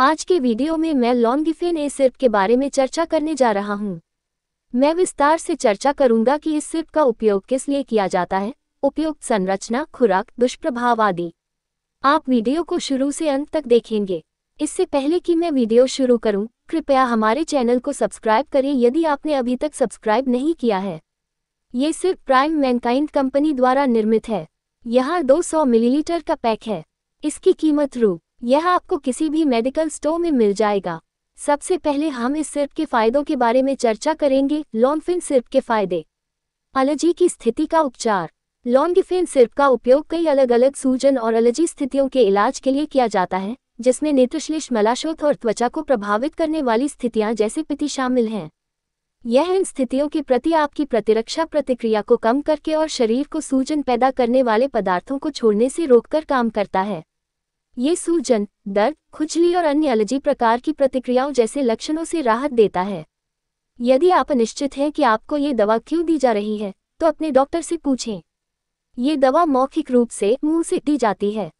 आज के वीडियो में मैं लॉन्गिफेन ए सिर्प के बारे में चर्चा करने जा रहा हूँ मैं विस्तार से चर्चा करूंगा कि इस सिर्प का उपयोग किस लिए किया जाता है उपयुक्त संरचना खुराक दुष्प्रभाव आदि आप वीडियो को शुरू से अंत तक देखेंगे इससे पहले कि मैं वीडियो शुरू करूं, कृपया हमारे चैनल को सब्सक्राइब करें यदि आपने अभी तक सब्सक्राइब नहीं किया है ये सिर्फ प्राइम मैंकाइंड कंपनी द्वारा निर्मित है यह 200 मिलीलीटर का पैक है इसकी कीमत रू यह आपको किसी भी मेडिकल स्टोर में मिल जाएगा सबसे पहले हम इस सिरप के फायदों के बारे में चर्चा करेंगे लॉन्गफिन सिरप के फायदे एलर्जी की स्थिति का उपचार लॉन्गफिन सिरप का उपयोग कई अलग अलग सूजन और एलर्जी स्थितियों के इलाज के लिए किया जाता है जिसमें नेत्रश्लेष मलाशोथ और त्वचा को प्रभावित करने वाली स्थितियां जैसे पिति शामिल हैं यह इन स्थितियों के प्रति आपकी प्रतिरक्षा प्रतिक्रिया को कम करके और शरीर को सूजन पैदा करने वाले पदार्थों को छोड़ने से रोककर काम करता है ये सूजन दर्द खुजली और अन्य एलर्जी प्रकार की प्रतिक्रियाओं जैसे लक्षणों से राहत देता है यदि आप अनिश्चित हैं कि आपको ये दवा क्यों दी जा रही है तो अपने डॉक्टर से पूछें ये दवा मौखिक रूप से मुंह से दी जाती है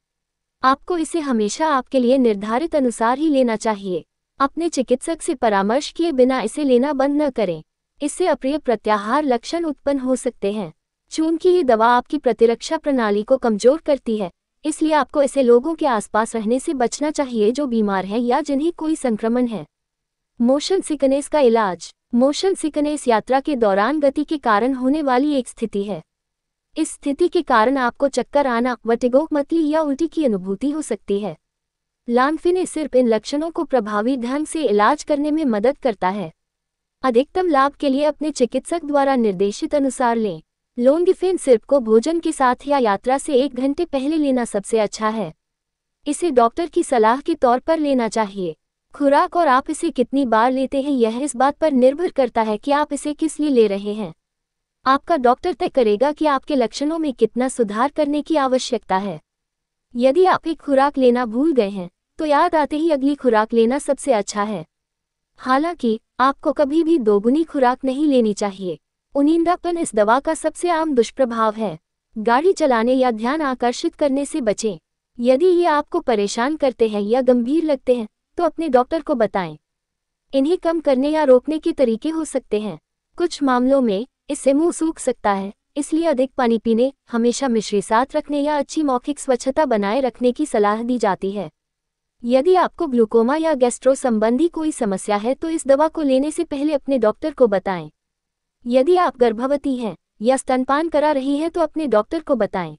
आपको इसे हमेशा आपके लिए निर्धारित अनुसार ही लेना चाहिए अपने चिकित्सक से परामर्श किए बिना इसे लेना बंद न करें इससे अप्रिय प्रत्याहार लक्षण उत्पन्न हो सकते हैं चूंकि ये दवा आपकी प्रतिरक्षा प्रणाली को कमजोर करती है इसलिए आपको ऐसे लोगों के आसपास रहने से बचना चाहिए जो बीमार हैं या जिन्हें कोई संक्रमण है मोशन सिकनेस का इलाज मोशन सिकनेस यात्रा के दौरान गति के कारण होने वाली एक स्थिति है इस स्थिति के कारण आपको चक्कर आना वटिगो मतली या उल्टी की अनुभूति हो सकती है लानफिने सिर्फ इन लक्षणों को प्रभावी ढंग से इलाज करने में मदद करता है अधिकतम लाभ के लिए अपने चिकित्सक द्वारा निर्देशित अनुसार लें लोंगिफिन सिर्प को भोजन के साथ या यात्रा से एक घंटे पहले लेना सबसे अच्छा है इसे डॉक्टर की सलाह के तौर पर लेना चाहिए खुराक और आप इसे कितनी बार लेते हैं यह इस बात पर निर्भर करता है कि आप इसे किस लिए ले रहे हैं आपका डॉक्टर तय करेगा कि आपके लक्षणों में कितना सुधार करने की आवश्यकता है यदि आप एक खुराक लेना भूल गए हैं तो याद आते ही अगली खुराक लेना सबसे अच्छा है हालांकि आपको कभी भी दोगुनी खुराक नहीं लेनी चाहिए उनिंदापन इस दवा का सबसे आम दुष्प्रभाव है गाड़ी चलाने या ध्यान आकर्षित करने से बचें यदि ये आपको परेशान करते हैं या गंभीर लगते हैं तो अपने डॉक्टर को बताएं इन्हें कम करने या रोकने के तरीके हो सकते हैं कुछ मामलों में इससे मुंह सूख सकता है इसलिए अधिक पानी पीने हमेशा मिश्री साथ रखने या अच्छी मौखिक स्वच्छता बनाए रखने की सलाह दी जाती है यदि आपको ग्लूकोमा या गैस्ट्रो संबंधी कोई समस्या है तो इस दवा को लेने से पहले अपने डॉक्टर को बताएं यदि आप गर्भवती हैं या स्तनपान करा रही हैं तो अपने डॉक्टर को बताएं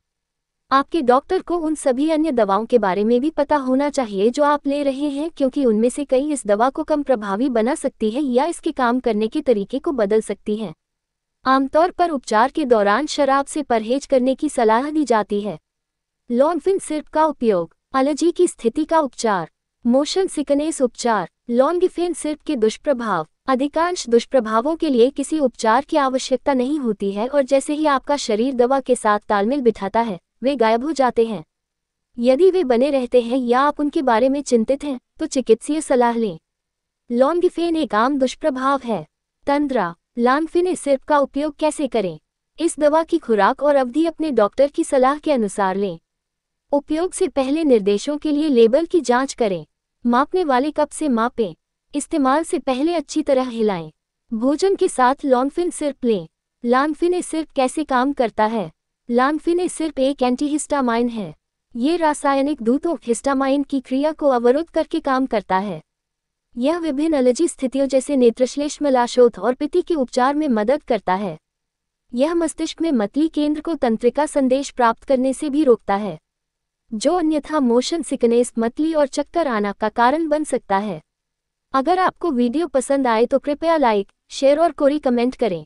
आपके डॉक्टर को उन सभी अन्य दवाओं के बारे में भी पता होना चाहिए जो आप ले रहे हैं क्योंकि उनमें से कई इस दवा को कम प्रभावी बना सकती है या इसके काम करने के तरीके को बदल सकती हैं आमतौर पर उपचार के दौरान शराब से परहेज करने की सलाह दी जाती है लॉन्फिन सिर्प का उपयोग एलर्जी की स्थिति का उपचार मोशन सिकनेस उपचार लॉन्गिफेन सिर्फ के दुष्प्रभाव अधिकांश दुष्प्रभावों के लिए किसी उपचार की आवश्यकता नहीं होती है और जैसे ही आपका शरीर दवा के साथ तालमेल बिठाता है वे गायब हो जाते हैं यदि वे बने रहते हैं या आप उनके बारे में चिंतित हैं तो चिकित्सीय सलाह लें लॉन्गफेन एक आम दुष्प्रभाव है तंद्रा लॉन्गफिन सिर्फ का उपयोग कैसे करें इस दवा की खुराक और अवधि अपने डॉक्टर की सलाह के अनुसार लें उपयोग से पहले निर्देशों के लिए लेबल की जांच करें मापने वाले कप से मापें इस्तेमाल से पहले अच्छी तरह हिलाएं भोजन के साथ लॉन्फिन सिर्फ लें लॉन्फिन सिर्फ कैसे काम करता है लॉन्फिन सिर्फ एक एंटीहिस्टामाइन है ये रासायनिक दूतों हिस्टामाइन की क्रिया को अवरुद्ध करके काम करता है यह विभिन्न एलर्जी स्थितियों जैसे नेत्रश्लेष्म लाशोथ और पिति के उपचार में मदद करता है यह मस्तिष्क में मतली केंद्र को तंत्रिका संदेश प्राप्त करने से भी रोकता है जो अन्यथा मोशन सिकनेस मतली और चक्कर आना का कारण बन सकता है अगर आपको वीडियो पसंद आए तो कृपया लाइक शेयर और कोरी कमेंट करें